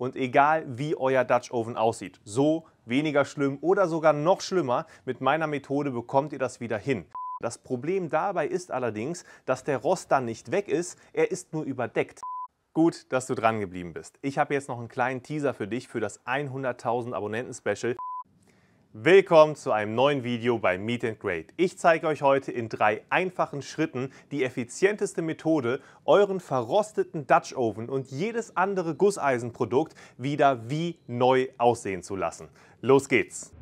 und egal wie euer Dutch Oven aussieht, so, weniger schlimm oder sogar noch schlimmer, mit meiner Methode bekommt ihr das wieder hin. Das Problem dabei ist allerdings, dass der Rost dann nicht weg ist, er ist nur überdeckt. Gut, dass du dran geblieben bist. Ich habe jetzt noch einen kleinen Teaser für dich für das 100.000 Abonnenten Special, Willkommen zu einem neuen Video bei Meet and Grade. Ich zeige euch heute in drei einfachen Schritten die effizienteste Methode, euren verrosteten Dutch Oven und jedes andere Gusseisenprodukt wieder wie neu aussehen zu lassen. Los geht's!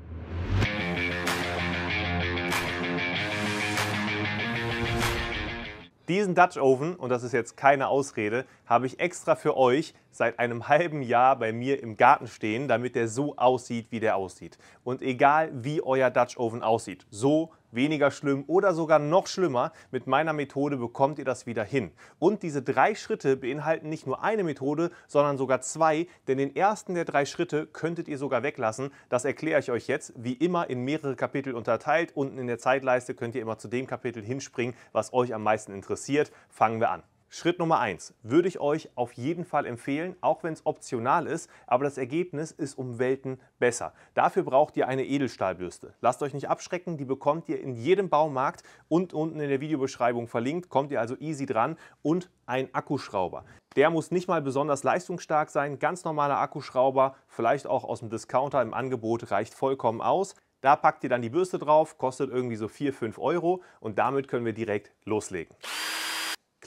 Diesen Dutch Oven, und das ist jetzt keine Ausrede, habe ich extra für euch seit einem halben Jahr bei mir im Garten stehen, damit der so aussieht, wie der aussieht. Und egal wie euer Dutch Oven aussieht, so weniger schlimm oder sogar noch schlimmer, mit meiner Methode bekommt ihr das wieder hin. Und diese drei Schritte beinhalten nicht nur eine Methode, sondern sogar zwei, denn den ersten der drei Schritte könntet ihr sogar weglassen. Das erkläre ich euch jetzt, wie immer in mehrere Kapitel unterteilt. Unten in der Zeitleiste könnt ihr immer zu dem Kapitel hinspringen, was euch am meisten interessiert. Fangen wir an. Schritt Nummer eins würde ich euch auf jeden Fall empfehlen, auch wenn es optional ist, aber das Ergebnis ist um Welten besser. Dafür braucht ihr eine Edelstahlbürste. Lasst euch nicht abschrecken, die bekommt ihr in jedem Baumarkt und unten in der Videobeschreibung verlinkt, kommt ihr also easy dran und ein Akkuschrauber. Der muss nicht mal besonders leistungsstark sein, ganz normaler Akkuschrauber, vielleicht auch aus dem Discounter im Angebot, reicht vollkommen aus. Da packt ihr dann die Bürste drauf, kostet irgendwie so 4, 5 Euro und damit können wir direkt loslegen.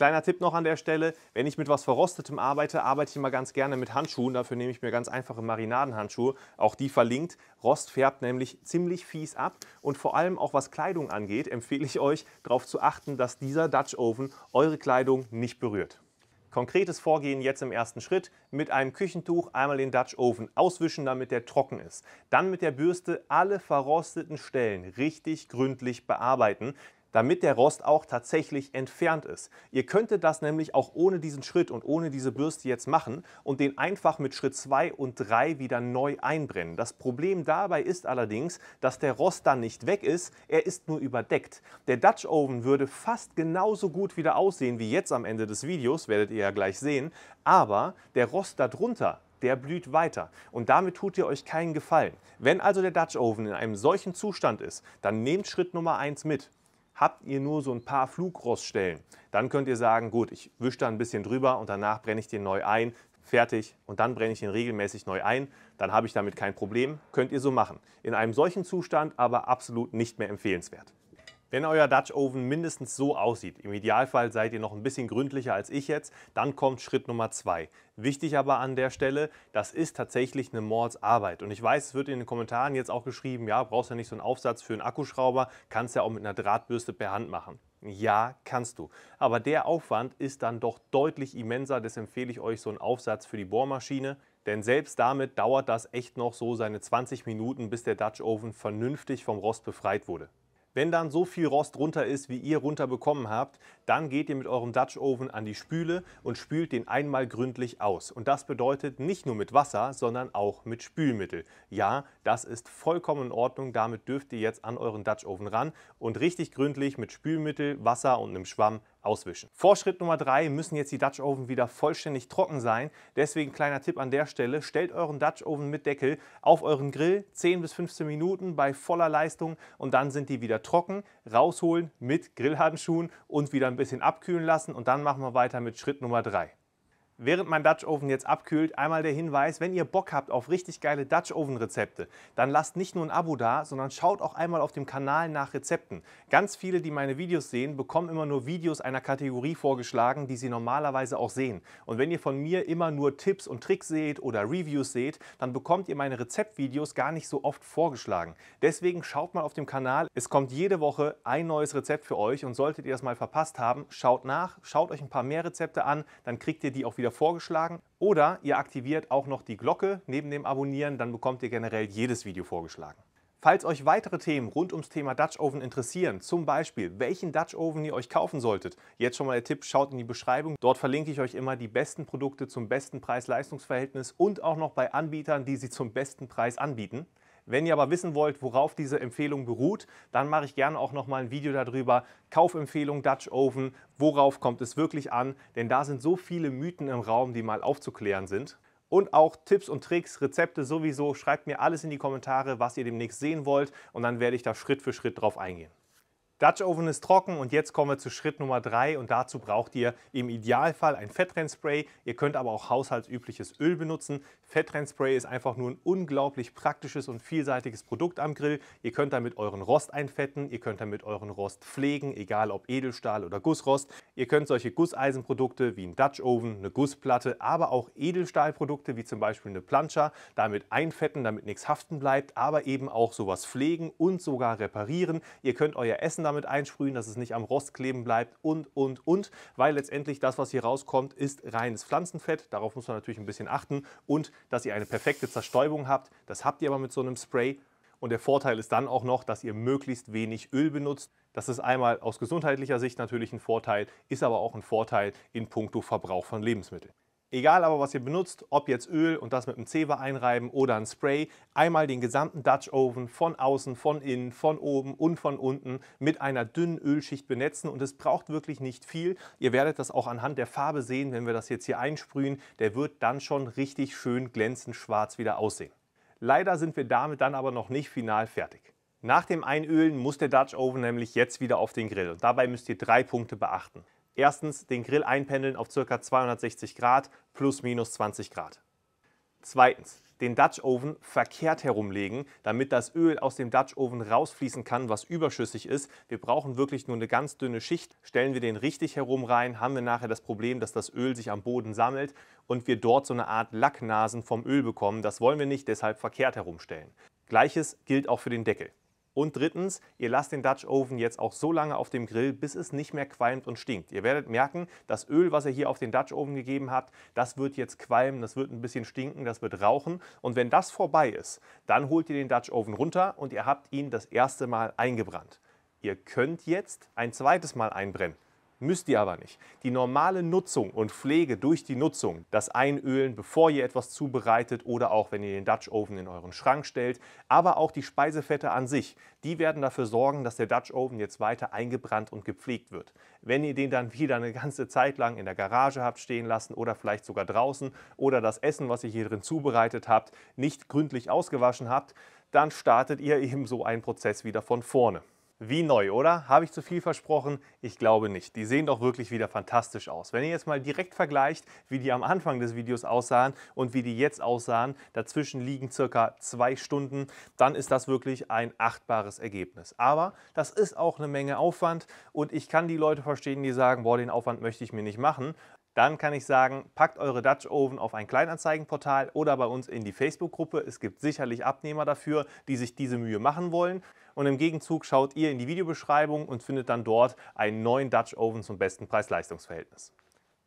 Kleiner Tipp noch an der Stelle, wenn ich mit was Verrostetem arbeite, arbeite ich immer ganz gerne mit Handschuhen. Dafür nehme ich mir ganz einfache Marinadenhandschuhe, auch die verlinkt. Rost färbt nämlich ziemlich fies ab und vor allem auch was Kleidung angeht, empfehle ich euch darauf zu achten, dass dieser Dutch Oven eure Kleidung nicht berührt. Konkretes Vorgehen jetzt im ersten Schritt. Mit einem Küchentuch einmal den Dutch Oven auswischen, damit der trocken ist. Dann mit der Bürste alle verrosteten Stellen richtig gründlich bearbeiten damit der Rost auch tatsächlich entfernt ist. Ihr könntet das nämlich auch ohne diesen Schritt und ohne diese Bürste jetzt machen und den einfach mit Schritt 2 und 3 wieder neu einbrennen. Das Problem dabei ist allerdings, dass der Rost dann nicht weg ist, er ist nur überdeckt. Der Dutch Oven würde fast genauso gut wieder aussehen wie jetzt am Ende des Videos, werdet ihr ja gleich sehen, aber der Rost darunter, der blüht weiter. Und damit tut ihr euch keinen Gefallen. Wenn also der Dutch Oven in einem solchen Zustand ist, dann nehmt Schritt Nummer 1 mit. Habt ihr nur so ein paar Flugroststellen, dann könnt ihr sagen, gut, ich wische da ein bisschen drüber und danach brenne ich den neu ein, fertig und dann brenne ich ihn regelmäßig neu ein, dann habe ich damit kein Problem, könnt ihr so machen. In einem solchen Zustand aber absolut nicht mehr empfehlenswert. Wenn euer Dutch Oven mindestens so aussieht, im Idealfall seid ihr noch ein bisschen gründlicher als ich jetzt, dann kommt Schritt Nummer zwei. Wichtig aber an der Stelle, das ist tatsächlich eine Mordsarbeit. Und ich weiß, es wird in den Kommentaren jetzt auch geschrieben, ja, brauchst ja nicht so einen Aufsatz für einen Akkuschrauber, kannst ja auch mit einer Drahtbürste per Hand machen. Ja, kannst du. Aber der Aufwand ist dann doch deutlich immenser, deshalb empfehle ich euch so einen Aufsatz für die Bohrmaschine. Denn selbst damit dauert das echt noch so seine 20 Minuten, bis der Dutch Oven vernünftig vom Rost befreit wurde. Wenn dann so viel Rost runter ist, wie ihr runter bekommen habt, dann geht ihr mit eurem Dutch Oven an die Spüle und spült den einmal gründlich aus. Und das bedeutet nicht nur mit Wasser, sondern auch mit Spülmittel. Ja, das ist vollkommen in Ordnung, damit dürft ihr jetzt an euren Dutch Oven ran und richtig gründlich mit Spülmittel, Wasser und einem Schwamm auswischen. Vorschritt Nummer 3 müssen jetzt die Dutch Oven wieder vollständig trocken sein. Deswegen kleiner Tipp an der Stelle, stellt euren Dutch Oven mit Deckel auf euren Grill 10 bis 15 Minuten bei voller Leistung und dann sind die wieder trocken. Rausholen mit Grillhandschuhen und wieder ein bisschen abkühlen lassen und dann machen wir weiter mit Schritt Nummer 3. Während mein Dutch Oven jetzt abkühlt, einmal der Hinweis, wenn ihr Bock habt auf richtig geile Dutch Oven Rezepte, dann lasst nicht nur ein Abo da, sondern schaut auch einmal auf dem Kanal nach Rezepten. Ganz viele, die meine Videos sehen, bekommen immer nur Videos einer Kategorie vorgeschlagen, die sie normalerweise auch sehen. Und wenn ihr von mir immer nur Tipps und Tricks seht oder Reviews seht, dann bekommt ihr meine Rezeptvideos gar nicht so oft vorgeschlagen. Deswegen schaut mal auf dem Kanal, es kommt jede Woche ein neues Rezept für euch und solltet ihr das mal verpasst haben, schaut nach, schaut euch ein paar mehr Rezepte an, dann kriegt ihr die auch wieder hier vorgeschlagen. Oder ihr aktiviert auch noch die Glocke neben dem Abonnieren, dann bekommt ihr generell jedes Video vorgeschlagen. Falls euch weitere Themen rund ums Thema Dutch Oven interessieren, zum Beispiel welchen Dutch Oven ihr euch kaufen solltet, jetzt schon mal der Tipp, schaut in die Beschreibung. Dort verlinke ich euch immer die besten Produkte zum besten Preis-Leistungs-Verhältnis und auch noch bei Anbietern, die sie zum besten Preis anbieten. Wenn ihr aber wissen wollt, worauf diese Empfehlung beruht, dann mache ich gerne auch nochmal ein Video darüber. Kaufempfehlung Dutch Oven, worauf kommt es wirklich an? Denn da sind so viele Mythen im Raum, die mal aufzuklären sind. Und auch Tipps und Tricks, Rezepte sowieso. Schreibt mir alles in die Kommentare, was ihr demnächst sehen wollt. Und dann werde ich da Schritt für Schritt drauf eingehen. Dutch Oven ist trocken und jetzt kommen wir zu Schritt Nummer 3 und dazu braucht ihr im Idealfall ein Fettrennspray. Ihr könnt aber auch haushaltsübliches Öl benutzen. Fettrennspray ist einfach nur ein unglaublich praktisches und vielseitiges Produkt am Grill. Ihr könnt damit euren Rost einfetten, ihr könnt damit euren Rost pflegen, egal ob Edelstahl oder Gussrost. Ihr könnt solche Gusseisenprodukte wie ein Dutch Oven, eine Gussplatte, aber auch Edelstahlprodukte wie zum Beispiel eine Plancha damit einfetten, damit nichts haften bleibt, aber eben auch sowas pflegen und sogar reparieren. Ihr könnt euer Essen damit damit einsprühen, dass es nicht am Rost kleben bleibt und, und, und, weil letztendlich das, was hier rauskommt, ist reines Pflanzenfett. Darauf muss man natürlich ein bisschen achten und dass ihr eine perfekte Zerstäubung habt. Das habt ihr aber mit so einem Spray. Und der Vorteil ist dann auch noch, dass ihr möglichst wenig Öl benutzt. Das ist einmal aus gesundheitlicher Sicht natürlich ein Vorteil, ist aber auch ein Vorteil in puncto Verbrauch von Lebensmitteln. Egal aber, was ihr benutzt, ob jetzt Öl und das mit einem Zewa einreiben oder ein Spray, einmal den gesamten Dutch Oven von außen, von innen, von oben und von unten mit einer dünnen Ölschicht benetzen und es braucht wirklich nicht viel. Ihr werdet das auch anhand der Farbe sehen, wenn wir das jetzt hier einsprühen, der wird dann schon richtig schön glänzend schwarz wieder aussehen. Leider sind wir damit dann aber noch nicht final fertig. Nach dem Einölen muss der Dutch Oven nämlich jetzt wieder auf den Grill und dabei müsst ihr drei Punkte beachten. Erstens den Grill einpendeln auf ca. 260 Grad plus minus 20 Grad. Zweitens den Dutch Oven verkehrt herumlegen, damit das Öl aus dem Dutch Oven rausfließen kann, was überschüssig ist. Wir brauchen wirklich nur eine ganz dünne Schicht. Stellen wir den richtig herum rein, haben wir nachher das Problem, dass das Öl sich am Boden sammelt und wir dort so eine Art Lacknasen vom Öl bekommen. Das wollen wir nicht, deshalb verkehrt herumstellen. Gleiches gilt auch für den Deckel. Und drittens, ihr lasst den Dutch Oven jetzt auch so lange auf dem Grill, bis es nicht mehr qualmt und stinkt. Ihr werdet merken, das Öl, was ihr hier auf den Dutch Oven gegeben habt, das wird jetzt qualmen, das wird ein bisschen stinken, das wird rauchen. Und wenn das vorbei ist, dann holt ihr den Dutch Oven runter und ihr habt ihn das erste Mal eingebrannt. Ihr könnt jetzt ein zweites Mal einbrennen. Müsst ihr aber nicht. Die normale Nutzung und Pflege durch die Nutzung, das Einölen, bevor ihr etwas zubereitet oder auch wenn ihr den Dutch Oven in euren Schrank stellt, aber auch die Speisefette an sich, die werden dafür sorgen, dass der Dutch Oven jetzt weiter eingebrannt und gepflegt wird. Wenn ihr den dann wieder eine ganze Zeit lang in der Garage habt stehen lassen oder vielleicht sogar draußen oder das Essen, was ihr hier drin zubereitet habt, nicht gründlich ausgewaschen habt, dann startet ihr eben so einen Prozess wieder von vorne. Wie neu, oder? Habe ich zu viel versprochen? Ich glaube nicht. Die sehen doch wirklich wieder fantastisch aus. Wenn ihr jetzt mal direkt vergleicht, wie die am Anfang des Videos aussahen und wie die jetzt aussahen, dazwischen liegen circa zwei Stunden, dann ist das wirklich ein achtbares Ergebnis. Aber das ist auch eine Menge Aufwand und ich kann die Leute verstehen, die sagen, boah, den Aufwand möchte ich mir nicht machen dann kann ich sagen, packt eure Dutch Oven auf ein Kleinanzeigenportal oder bei uns in die Facebook-Gruppe. Es gibt sicherlich Abnehmer dafür, die sich diese Mühe machen wollen und im Gegenzug schaut ihr in die Videobeschreibung und findet dann dort einen neuen Dutch Oven zum besten Preis-Leistungs-Verhältnis.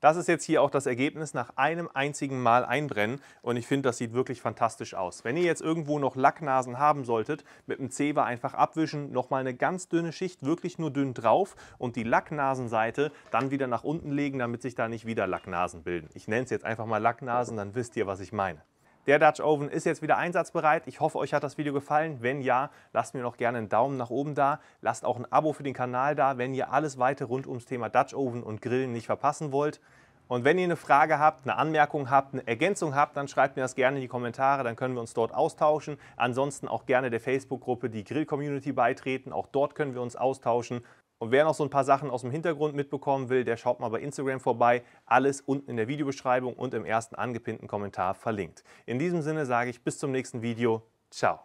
Das ist jetzt hier auch das Ergebnis nach einem einzigen Mal einbrennen und ich finde, das sieht wirklich fantastisch aus. Wenn ihr jetzt irgendwo noch Lacknasen haben solltet, mit dem Zewa einfach abwischen, nochmal eine ganz dünne Schicht, wirklich nur dünn drauf und die Lacknasenseite dann wieder nach unten legen, damit sich da nicht wieder Lacknasen bilden. Ich nenne es jetzt einfach mal Lacknasen, dann wisst ihr, was ich meine. Der Dutch Oven ist jetzt wieder einsatzbereit. Ich hoffe, euch hat das Video gefallen. Wenn ja, lasst mir noch gerne einen Daumen nach oben da. Lasst auch ein Abo für den Kanal da, wenn ihr alles weitere rund ums Thema Dutch Oven und Grillen nicht verpassen wollt. Und wenn ihr eine Frage habt, eine Anmerkung habt, eine Ergänzung habt, dann schreibt mir das gerne in die Kommentare, dann können wir uns dort austauschen. Ansonsten auch gerne der Facebook-Gruppe die Grill-Community beitreten, auch dort können wir uns austauschen. Und wer noch so ein paar Sachen aus dem Hintergrund mitbekommen will, der schaut mal bei Instagram vorbei. Alles unten in der Videobeschreibung und im ersten angepinnten Kommentar verlinkt. In diesem Sinne sage ich bis zum nächsten Video. Ciao.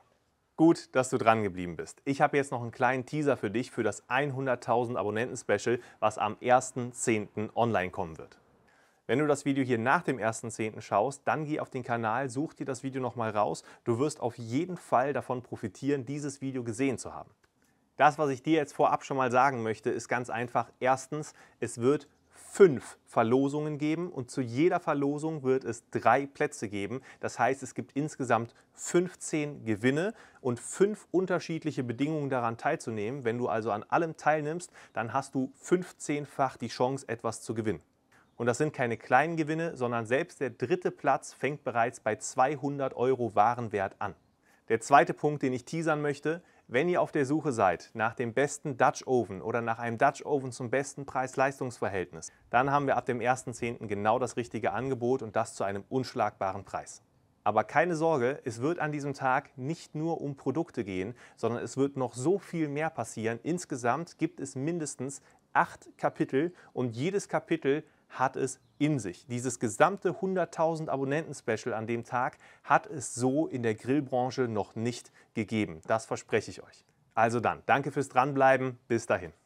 Gut, dass du dran geblieben bist. Ich habe jetzt noch einen kleinen Teaser für dich für das 100.000 Abonnenten-Special, was am 1.10. online kommen wird. Wenn du das Video hier nach dem 1.10. schaust, dann geh auf den Kanal, such dir das Video nochmal raus. Du wirst auf jeden Fall davon profitieren, dieses Video gesehen zu haben. Das, was ich dir jetzt vorab schon mal sagen möchte, ist ganz einfach. Erstens, es wird fünf Verlosungen geben und zu jeder Verlosung wird es drei Plätze geben. Das heißt, es gibt insgesamt 15 Gewinne und fünf unterschiedliche Bedingungen daran teilzunehmen. Wenn du also an allem teilnimmst, dann hast du 15-fach die Chance, etwas zu gewinnen. Und das sind keine kleinen Gewinne, sondern selbst der dritte Platz fängt bereits bei 200 Euro Warenwert an. Der zweite Punkt, den ich teasern möchte, wenn ihr auf der Suche seid nach dem besten Dutch Oven oder nach einem Dutch Oven zum besten Preis-Leistungs-Verhältnis, dann haben wir ab dem 1.10. genau das richtige Angebot und das zu einem unschlagbaren Preis. Aber keine Sorge, es wird an diesem Tag nicht nur um Produkte gehen, sondern es wird noch so viel mehr passieren. Insgesamt gibt es mindestens acht Kapitel und jedes Kapitel hat es in sich. Dieses gesamte 100.000 Abonnenten-Special an dem Tag hat es so in der Grillbranche noch nicht gegeben. Das verspreche ich euch. Also dann, danke fürs Dranbleiben. Bis dahin.